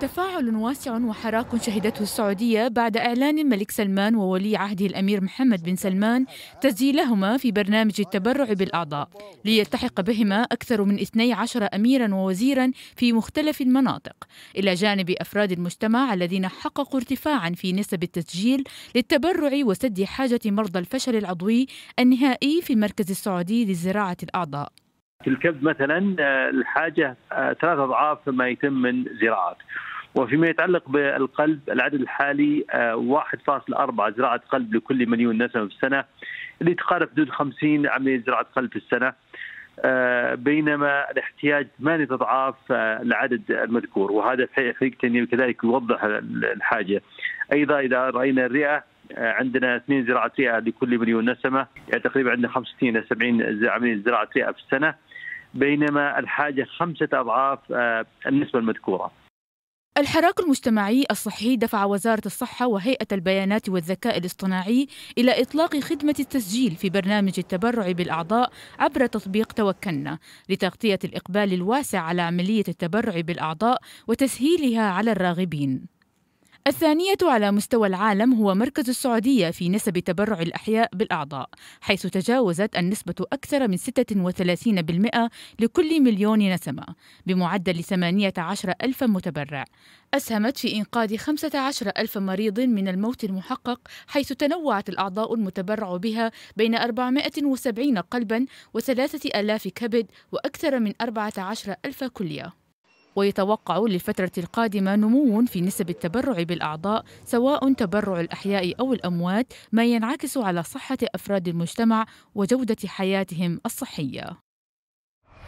تفاعل واسع وحراك شهدته السعودية بعد إعلان الملك سلمان وولي عهده الأمير محمد بن سلمان تسجيلهما في برنامج التبرع بالأعضاء ليلتحق بهما أكثر من 12 أميرا ووزيرا في مختلف المناطق إلى جانب أفراد المجتمع الذين حققوا ارتفاعا في نسب التسجيل للتبرع وسد حاجة مرضى الفشل العضوي النهائي في المركز السعودي لزراعة الأعضاء في الكبد مثلا آه، الحاجه آه، ثلاث اضعاف ما يتم من زراعات. وفيما يتعلق بالقلب العدد الحالي 1.4 آه، زراعه قلب لكل مليون نسمه في السنه اللي تقارب حدود 50 عمليه زراعه قلب في السنه. بينما الاحتياج ثمانية أضعاف العدد المذكور وهذا حقيقة يعني كذلك يوضح الحاجة أيضا إذا رأينا الرئة آه، عندنا اثنين زراعه رئه لكل مليون نسمه يعني تقريبا عندنا 65 الى 70 عمليه زراعه رئه في السنه بينما الحاجه خمسه اضعاف آه، النسبه المذكوره. الحراك المجتمعي الصحي دفع وزارة الصحة وهيئة البيانات والذكاء الاصطناعي إلى إطلاق خدمة التسجيل في برنامج التبرع بالأعضاء عبر تطبيق توكلنا لتغطية الإقبال الواسع على عملية التبرع بالأعضاء وتسهيلها على الراغبين. الثانية على مستوى العالم هو مركز السعودية في نسب تبرع الأحياء بالأعضاء حيث تجاوزت النسبة أكثر من 36% لكل مليون نسمة بمعدل 18 ألف متبرع أسهمت في إنقاذ 15 ألف مريض من الموت المحقق حيث تنوعت الأعضاء المتبرع بها بين 470 قلبا و3000 كبد وأكثر من 14 ألف كلية ويتوقع للفترة القادمة نمو في نسب التبرع بالأعضاء سواء تبرع الأحياء أو الأموات ما ينعكس على صحة أفراد المجتمع وجودة حياتهم الصحية